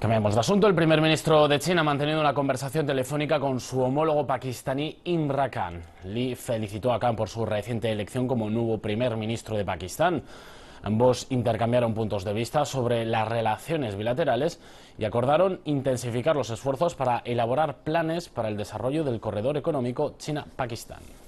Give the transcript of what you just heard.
Cambiamos de asunto. El primer ministro de China ha mantenido una conversación telefónica con su homólogo pakistaní Imran Khan. Lee felicitó a Khan por su reciente elección como nuevo primer ministro de Pakistán. Ambos intercambiaron puntos de vista sobre las relaciones bilaterales y acordaron intensificar los esfuerzos para elaborar planes para el desarrollo del corredor económico China-Pakistán.